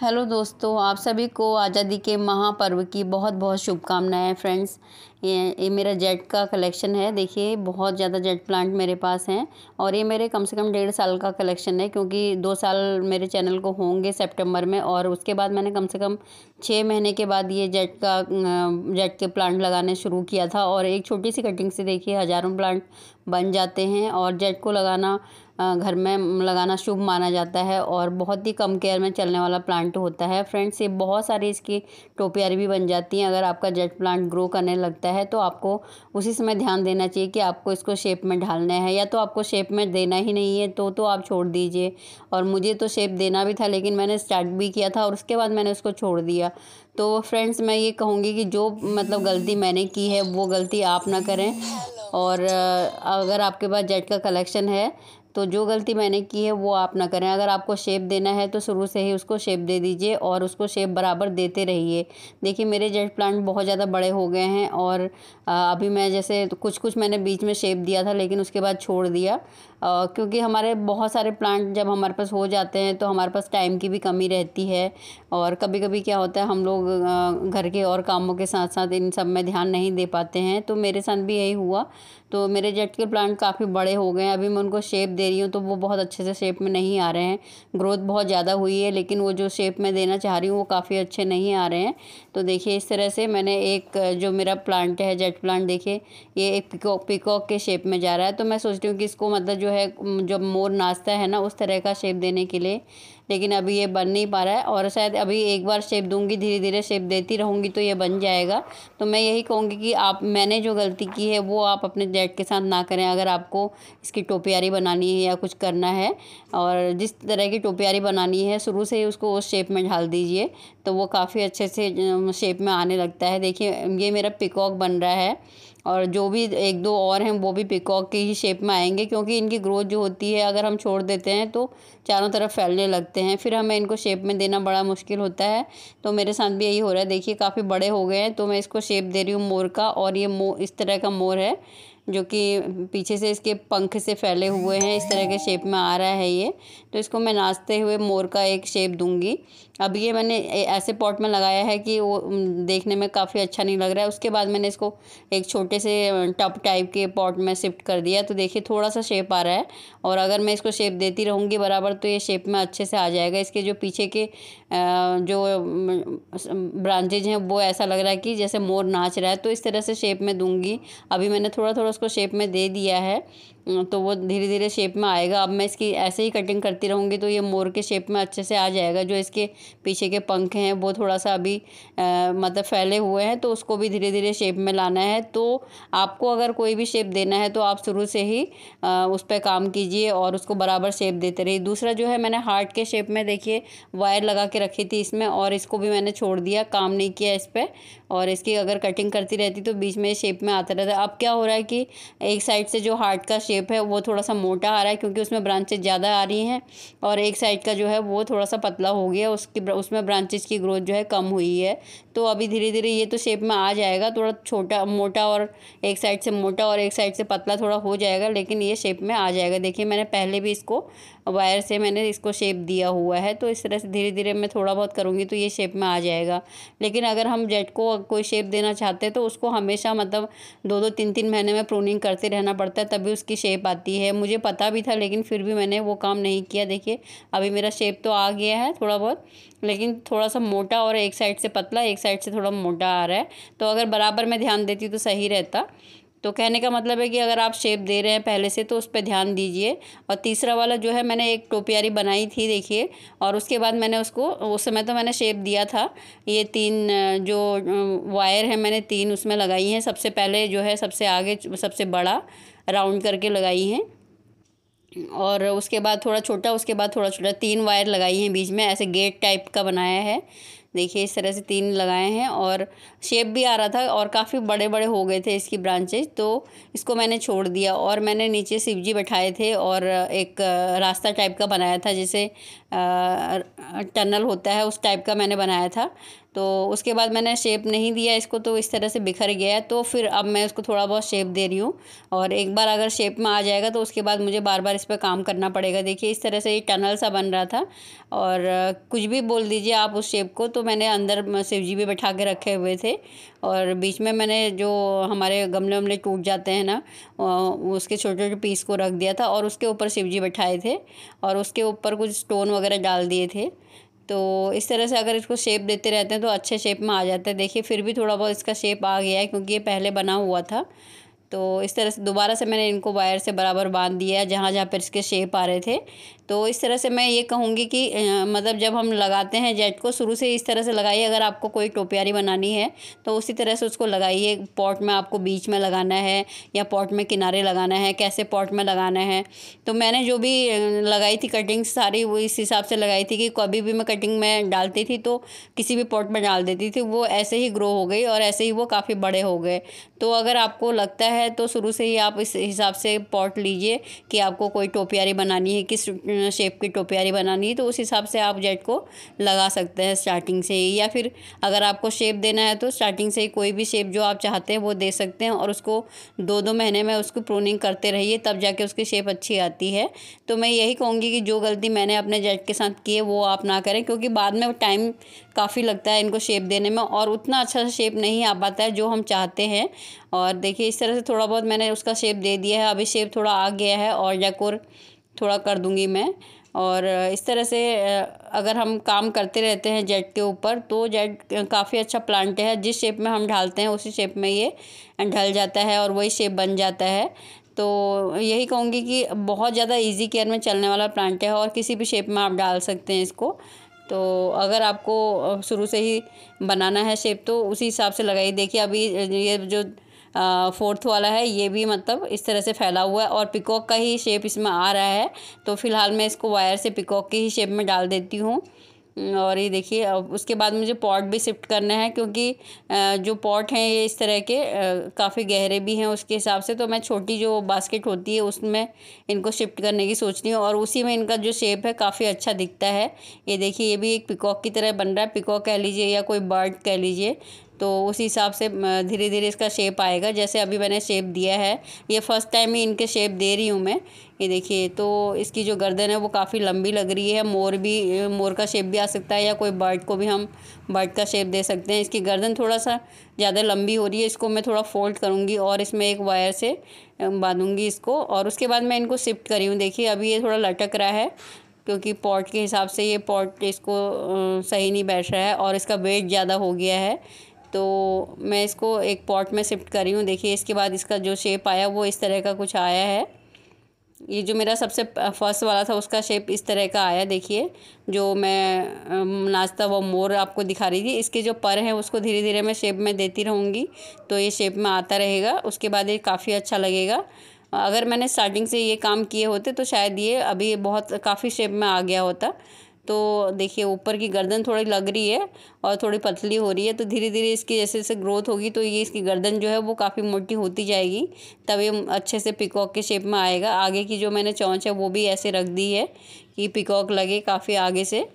hello दोस्तों आप सभी को आज़ादी के महापर्व की बहुत बहुत शुभकामनाएं फ्रेंड्स ये ये मेरा जेट का कलेक्शन है देखिए बहुत ज़्यादा जेट प्लांट मेरे पास हैं और ये मेरे कम से कम डेढ़ साल का कलेक्शन है क्योंकि दो साल मेरे चैनल को होंगे सितंबर में और उसके बाद मैंने कम से कम छः महीने के बाद ये जेट का जेट के प्लांट लगाने शुरू किया था और एक छोटी सी कटिंग से देखिए हज़ारों प्लांट बन जाते हैं और जेट को लगाना घर में लगाना शुभ माना जाता है और बहुत ही कम केयर में चलने वाला प्लांट होता है फ्रेंड्स ये बहुत सारी इसकी टोपियारी भी बन जाती हैं अगर आपका जेट प्लांट ग्रो करने लगता है तो आपको उसी समय ध्यान देना चाहिए कि आपको इसको शेप में ढालना है या तो आपको शेप में देना ही नहीं है तो तो आप छोड़ दीजिए और मुझे तो शेप देना भी था लेकिन मैंने स्टार्ट भी किया था और उसके बाद मैंने उसको छोड़ दिया तो फ्रेंड्स मैं ये कहूँगी कि जो मतलब गलती मैंने की है वो गलती आप ना करें और अगर आपके पास जेट का कलेक्शन है तो जो गलती मैंने की है वो आप ना करें अगर आपको शेप देना है तो शुरू से ही उसको शेप दे दीजिए और उसको शेप बराबर देते रहिए देखिए मेरे जेट प्लांट बहुत ज़्यादा बड़े हो गए हैं और अभी मैं जैसे कुछ कुछ मैंने बीच में शेप दिया था लेकिन उसके बाद छोड़ दिया क्योंकि हमारे बहुत सारे प्लांट जब हमारे पास हो जाते हैं तो हमारे पास टाइम की भी कमी रहती है और कभी कभी क्या होता है हम लोग घर के और कामों के साथ साथ इन सब में ध्यान नहीं दे पाते हैं तो मेरे साथ भी यही हुआ तो मेरे जेट के प्लांट काफ़ी बड़े हो गए हैं अभी मैं उनको शेप दे रही हूँ तो वो बहुत अच्छे से शेप में नहीं आ रहे हैं ग्रोथ बहुत ज़्यादा हुई है लेकिन वो जो शेप मैं देना चाह रही हूँ वो काफ़ी अच्छे नहीं आ रहे हैं तो देखिए इस तरह से मैंने एक जो मेरा प्लांट है जेट प्लांट देखिए ये एक पिकॉक पिकॉक के शेप में जा रहा है तो मैं सोचती हूँ कि इसको मतलब जो जो है जब मोर नाचता है ना उस तरह का शेप देने के लिए लेकिन अभी ये बन नहीं पा रहा है और शायद अभी एक बार शेप दूंगी धीरे धीरे शेप देती रहूँगी तो ये बन जाएगा तो मैं यही कहूँगी कि आप मैंने जो गलती की है वो आप अपने डैड के साथ ना करें अगर आपको इसकी टोपियारी बनानी है या कुछ करना है और जिस तरह की टोपियारी बनानी है शुरू से ही उसको उस शेप में ढाल दीजिए तो वो काफ़ी अच्छे से शेप में आने लगता है देखिए ये मेरा पिकॉक बन रहा है और जो भी एक दो और हैं वो भी पिकॉक की ही शेप में आएंगे क्योंकि इनकी ग्रोथ जो होती है अगर हम छोड़ देते हैं तो चारों तरफ फैलने लगते हैं फिर हमें इनको शेप में देना बड़ा मुश्किल होता है तो मेरे साथ भी यही हो रहा है देखिए काफ़ी बड़े हो गए हैं तो मैं इसको शेप दे रही हूँ मोर का और ये मोर इस तरह का मोर है जो कि पीछे से इसके पंख से फैले हुए हैं इस तरह के शेप में आ रहा है ये तो इसको मैं नाचते हुए मोर का एक शेप दूंगी अब ये मैंने ऐसे पॉट में लगाया है कि वो देखने में काफ़ी अच्छा नहीं लग रहा है उसके बाद मैंने इसको एक छोटे से टप टाइप के पॉट में शिफ्ट कर दिया तो देखिए थोड़ा सा शेप आ रहा है और अगर मैं इसको शेप देती रहूँगी बराबर तो ये शेप में अच्छे से आ जाएगा इसके जो पीछे के जो ब्रांचेज हैं वो ऐसा लग रहा है कि जैसे मोर नाच रहा है तो इस तरह से शेप में दूँगी अभी मैंने थोड़ा थोड़ा उसको शेप में दे दिया है हम्म, तो वो धीरे धीरे शेप में आएगा अब मैं इसकी ऐसे ही कटिंग करती रहूँगी तो ये मोर के शेप में अच्छे से आ जाएगा जो इसके पीछे के पंख हैं वो थोड़ा सा अभी आ, मतलब फैले हुए हैं तो उसको भी धीरे धीरे शेप में लाना है तो आपको अगर कोई भी शेप देना है तो आप शुरू से ही आ, उस पर काम कीजिए और उसको बराबर शेप देते रहिए दूसरा जो है मैंने हार्ट के शेप में देखिए वायर लगा के रखी थी इसमें और इसको भी मैंने छोड़ दिया काम नहीं किया इस पर और इसकी अगर कटिंग करती रहती तो बीच में शेप में आता रहता अब क्या हो रहा है कि एक साइड से जो हार्ट का शेप शेप है वो थोड़ा सा मोटा आ रहा है क्योंकि उसमें ब्रांचेज ज़्यादा आ रही हैं और एक साइड का जो है वो थोड़ा सा पतला हो गया उसकी उसमें ब्रांचेज की ग्रोथ जो है कम हुई है तो अभी धीरे धीरे ये तो शेप में आ जाएगा थोड़ा छोटा मोटा और एक साइड से मोटा और एक साइड से पतला थोड़ा हो जाएगा लेकिन ये शेप में आ जाएगा देखिए मैंने पहले भी इसको वायर से मैंने इसको शेप दिया हुआ है तो इस तरह से धीरे धीरे मैं थोड़ा बहुत करूँगी तो ये शेप में आ जाएगा लेकिन अगर हम जेट को कोई शेप देना चाहते हैं तो उसको हमेशा मतलब दो दो तीन तीन महीने में प्रूनिंग करते रहना पड़ता है तभी उसकी शेप आती है मुझे पता भी था लेकिन फिर भी मैंने वो काम नहीं किया देखिए अभी मेरा शेप तो आ गया है थोड़ा बहुत लेकिन थोड़ा सा मोटा और एक साइड से पतला एक साइड से थोड़ा मोटा आ रहा है तो अगर बराबर मैं ध्यान देती तो सही रहता तो कहने का मतलब है कि अगर आप शेप दे रहे हैं पहले से तो उस पर ध्यान दीजिए और तीसरा वाला जो है मैंने एक टोपियारी बनाई थी देखिए और उसके बाद मैंने उसको उस समय तो मैंने शेप दिया था ये तीन जो वायर है मैंने तीन उसमें लगाई हैं सबसे पहले जो है सबसे आगे सबसे बड़ा राउंड करके लगाई हैं और उसके बाद थोड़ा छोटा उसके बाद थोड़ा छोटा तीन वायर लगाई हैं बीच में ऐसे गेट टाइप का बनाया है देखिए इस तरह से तीन लगाए हैं और शेप भी आ रहा था और काफ़ी बड़े बड़े हो गए थे इसकी ब्रांचेज तो इसको मैंने छोड़ दिया और मैंने नीचे शिव जी बैठाए थे और एक रास्ता टाइप का बनाया था जैसे टनल होता है उस टाइप का मैंने बनाया था तो उसके बाद मैंने शेप नहीं दिया इसको तो इस तरह से बिखर गया तो फिर अब मैं उसको थोड़ा बहुत शेप दे रही हूँ और एक बार अगर शेप में आ जाएगा तो उसके बाद मुझे बार बार इस पर काम करना पड़ेगा देखिए इस तरह से ये टनल सा बन रहा था और कुछ भी बोल दीजिए आप उस शेप को तो मैंने अंदर शिव जी भी बैठा के रखे हुए थे और बीच में मैंने जो हमारे गमले वमले टूट जाते हैं ना उसके छोटे छोटे पीस को रख दिया था और उसके ऊपर शिव जी बैठाए थे और उसके ऊपर कुछ स्टोन वगैरह डाल दिए थे तो इस तरह से अगर इसको शेप देते रहते हैं तो अच्छे शेप में आ जाता है देखिए फिर भी थोड़ा बहुत इसका शेप आ गया है क्योंकि ये पहले बना हुआ था तो इस तरह से दोबारा से मैंने इनको वायर से बराबर बांध दिया जहाँ जहाँ पर इसके शेप आ रहे थे तो इस तरह से मैं ये कहूँगी कि मतलब जब हम लगाते हैं जेट को शुरू से इस तरह से लगाइए अगर आपको कोई टोपियारी बनानी है तो उसी तरह से उसको लगाइए पॉट में आपको बीच में लगाना है या पॉट में किनारे लगाना है कैसे पॉट में लगाना है तो मैंने जो भी लगाई थी कटिंग सारी वो इस हिसाब से लगाई थी कि कभी भी मैं कटिंग में डालती थी तो किसी भी पॉट में डाल देती थी वो ऐसे ही ग्रो हो गई और ऐसे ही वो काफ़ी बड़े हो गए तो अगर आपको लगता है है तो शुरू से ही आप इस हिसाब से पॉट लीजिए कि आपको कोई टोपियारी बनानी है किस शेप की टोपियारी बनानी है तो उस हिसाब से आप जेट को लगा सकते हैं स्टार्टिंग से ही या फिर अगर आपको शेप देना है तो स्टार्टिंग से ही कोई भी शेप जो आप चाहते हैं वो दे सकते हैं और उसको दो दो महीने में उसको प्रोनिंग करते रहिए तब जाके उसकी शेप अच्छी आती है तो मैं यही कहूँगी कि जो गलती मैंने अपने जेट के साथ की है वो आप ना करें क्योंकि बाद में टाइम काफ़ी लगता है इनको शेप देने में और उतना अच्छा शेप नहीं आ पाता है जो हम चाहते हैं और देखिए इस तरह से थोड़ा बहुत मैंने उसका शेप दे दिया है अभी शेप थोड़ा आ गया है और डेकोर थोड़ा कर दूँगी मैं और इस तरह से अगर हम काम करते रहते हैं जेट के ऊपर तो जेट काफ़ी अच्छा प्लांट है जिस शेप में हम ढालते हैं उसी शेप में ये ढल जाता है और वही शेप बन जाता है तो यही कहूँगी कि बहुत ज़्यादा इजी केयर में चलने वाला प्लांट है और किसी भी शेप में आप डाल सकते हैं इसको तो अगर आपको शुरू से ही बनाना है शेप तो उसी हिसाब से लगाइए देखिए अभी ये जो फोर्थ वाला है ये भी मतलब इस तरह से फैला हुआ है और पिकॉक का ही शेप इसमें आ रहा है तो फ़िलहाल मैं इसको वायर से पिकॉक के ही शेप में डाल देती हूँ हम्म, और ये देखिए अब उसके बाद मुझे पॉट भी शिफ्ट करना है क्योंकि जो पॉट हैं ये इस तरह के काफ़ी गहरे भी हैं उसके हिसाब से तो मैं छोटी जो बास्केट होती है उसमें इनको शिफ्ट करने की सोच रही हूँ और उसी में इनका जो शेप है काफ़ी अच्छा दिखता है ये देखिए ये भी एक पिकॉक की तरह बन रहा है पिकॉक कह लीजिए या कोई बर्ड कह लीजिए तो उस हिसाब से धीरे धीरे इसका शेप आएगा जैसे अभी मैंने शेप दिया है ये फर्स्ट टाइम ही इनके शेप दे रही हूँ मैं ये देखिए तो इसकी जो गर्दन है वो काफ़ी लंबी लग रही है मोर भी मोर का शेप भी आ सकता है या कोई बर्ड को भी हम बर्ड का शेप दे सकते हैं इसकी गर्दन थोड़ा सा ज़्यादा लंबी हो रही है इसको मैं थोड़ा फोल्ड करूँगी और इसमें एक वायर से बांधूँगी इसको और उसके बाद मैं इनको शिफ्ट करी हूँ देखिए अभी ये थोड़ा लटक रहा है क्योंकि पॉट के हिसाब से ये पॉट इसको सही नहीं बैठ रहा है और इसका वेट ज़्यादा हो गया है तो मैं इसको एक पॉट में शिफ्ट करी हूँ देखिए इसके बाद इसका जो शेप आया वो इस तरह का कुछ आया है ये जो मेरा सबसे फर्स्ट वाला था उसका शेप इस तरह का आया देखिए जो मैं नाचता वो मोर आपको दिखा रही थी इसके जो पर हैं उसको धीरे धीरे मैं शेप में देती रहूँगी तो ये शेप में आता रहेगा उसके बाद ये काफ़ी अच्छा लगेगा अगर मैंने स्टार्टिंग से ये काम किए होते तो शायद ये अभी बहुत काफ़ी शेप में आ गया होता तो देखिए ऊपर की गर्दन थोड़ी लग रही है और थोड़ी पतली हो रही है तो धीरे धीरे इसकी जैसे जैसे ग्रोथ होगी तो ये इसकी गर्दन जो है वो काफ़ी मोटी होती जाएगी तब ये अच्छे से पिकॉक के शेप में आएगा आगे की जो मैंने चौंच है वो भी ऐसे रख दी है कि पिकॉक लगे काफ़ी आगे से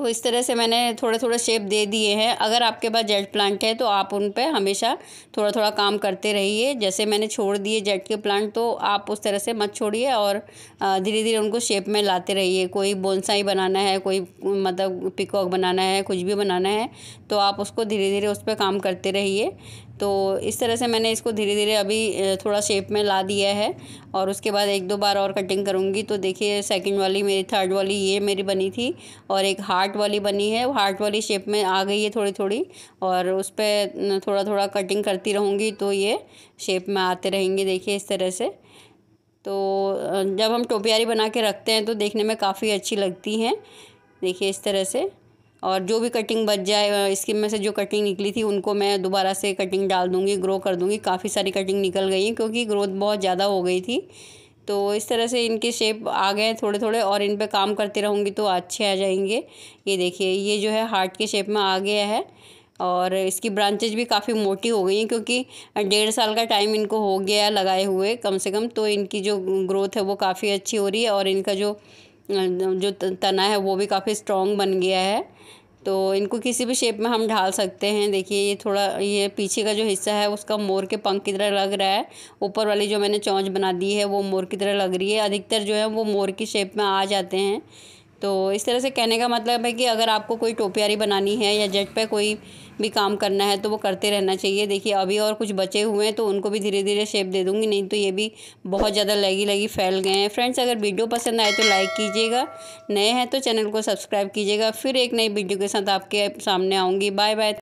तो इस तरह से मैंने थोड़े थोड़े शेप दे दिए हैं अगर आपके पास जेट प्लांट है तो आप उन पर हमेशा थोड़ा थोड़ा काम करते रहिए जैसे मैंने छोड़ दिए जेट के प्लांट तो आप उस तरह से मत छोड़िए और धीरे धीरे उनको शेप में लाते रहिए कोई बोनसाई बनाना है कोई मतलब पिकॉक बनाना है कुछ भी बनाना है तो आप उसको धीरे धीरे उस पर काम करते रहिए तो इस तरह से मैंने इसको धीरे धीरे अभी थोड़ा शेप में ला दिया है और उसके बाद एक दो बार और कटिंग करूँगी तो देखिए सेकंड वाली मेरी थर्ड वाली ये मेरी बनी थी और एक हार्ट वाली बनी है वो हार्ट वाली शेप में आ गई है थोड़ी थोड़ी और उस पर थोड़ा थोड़ा कटिंग करती रहूँगी तो ये शेप में आते रहेंगे देखिए इस तरह से तो जब हम टोपियारी बना के रखते हैं तो देखने में काफ़ी अच्छी लगती हैं देखिए इस तरह से और जो भी कटिंग बच जाए इसके में से जो कटिंग निकली थी उनको मैं दोबारा से कटिंग डाल दूँगी ग्रो कर दूँगी काफ़ी सारी कटिंग निकल गई हैं क्योंकि ग्रोथ बहुत ज़्यादा हो गई थी तो इस तरह से इनके शेप आ गए थोड़े थोड़े और इन पर काम करती रहूँगी तो अच्छे आ जाएंगे ये देखिए ये जो है हार्ट के शेप में आ गया है और इसकी ब्रांचेज भी काफ़ी मोटी हो गई हैं क्योंकि डेढ़ साल का टाइम इनको हो गया लगाए हुए कम से कम तो इनकी जो ग्रोथ है वो काफ़ी अच्छी हो रही है और इनका जो जो तना है वो भी काफ़ी स्ट्रॉन्ग बन गया है तो इनको किसी भी शेप में हम ढाल सकते हैं देखिए ये थोड़ा ये पीछे का जो हिस्सा है उसका मोर के पंख की तरह लग रहा है ऊपर वाली जो मैंने चौंच बना दी है वो मोर की तरह लग रही है अधिकतर जो है वो मोर की शेप में आ जाते हैं तो इस तरह से कहने का मतलब है कि अगर आपको कोई टोपियारी बनानी है या जेट पे कोई भी काम करना है तो वो करते रहना चाहिए देखिए अभी और कुछ बचे हुए हैं तो उनको भी धीरे धीरे शेप दे दूँगी नहीं तो ये भी बहुत ज़्यादा लगी लगी फैल गए हैं फ्रेंड्स अगर वीडियो पसंद आए तो लाइक कीजिएगा नए हैं तो चैनल को सब्सक्राइब कीजिएगा फिर एक नई वीडियो के साथ आपके सामने आऊँगी बाय बाय